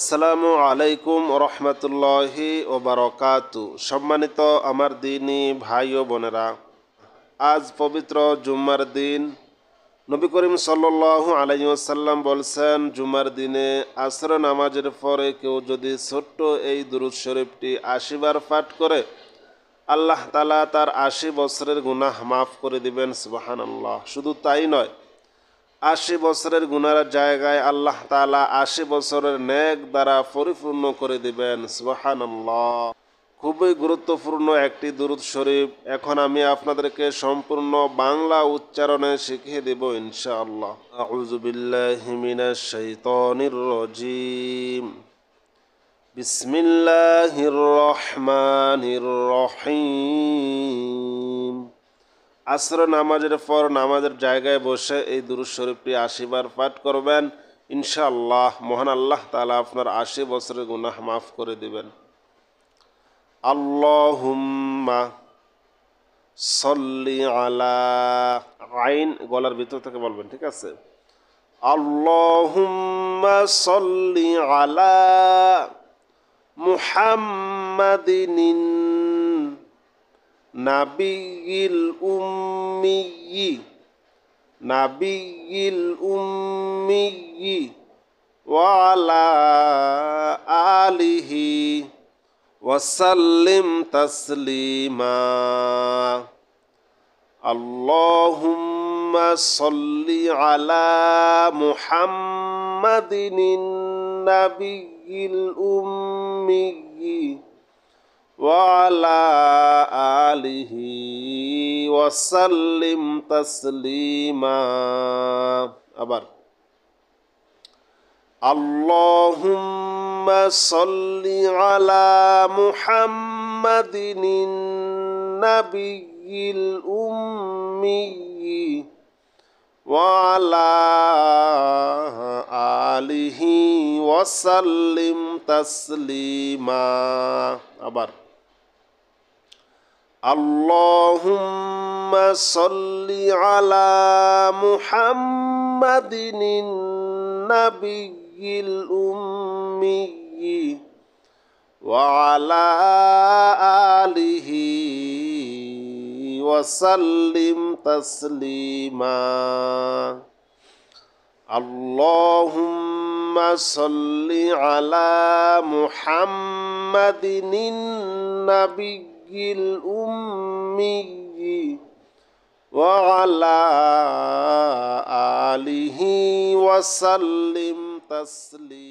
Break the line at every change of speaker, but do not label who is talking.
আসসালামু আলাইকুম রহমতুল্লাহি বারকাতু সম্মানিত আমার দিনই ভাই ও বোনেরা আজ পবিত্র জুম্মার দিন নবী করিম আলাই আলাইসাল্লাম বলছেন জুমার দিনে আসর নামাজের পরে কেউ যদি ছোট্ট এই দুরুদ শরীফটি আশিবার পাঠ করে আল্লাহ তালা তার আশি বছরের গুনাহ মাফ করে দিবেন সুবাহান আল্লাহ শুধু তাই নয় আশি বছরের গুনার জায়গায় আল্লাহ তালা আশি বছরের ন্যাক দ্বারা পরিপূর্ণ করে দিবেন সুবাহান্লাহ খুবই গুরুত্বপূর্ণ একটি দুরুদ শরীফ এখন আমি আপনাদেরকে সম্পূর্ণ বাংলা উচ্চারণে শিখিয়ে দেব ইনশাআল্লাহ আসর নামাজের পর নামাজের জায়গায় বসে এই দুরুজ শরীফটি আশিবার পাঠ করবেন ইনশাআল্লাহ মহান আল্লাহ তালা আপনার আশি বছরের গুনাহ মাফ করে দিবেন হুম্মা সল্লি আলা আইন গলার ভিতর থেকে বলবেন ঠিক আছে আল্লাহুম্মা সল্লি আলা মুহাম্মাদিনিন نبي الأمي نبي الأمي وعلى آله وسلم تسليما اللهم صل على محمد النبي الأمي وعلى آله وسلم تسليما أبر اللهم صل على محمد النبي الأمي وعلى آله وسلم تسليما أبر اللهم صل على محمد النبي الأمي وعلى آله وسلم تسليما اللهم صل على محمد النبي الأمي وعلى آله وسلم تسليما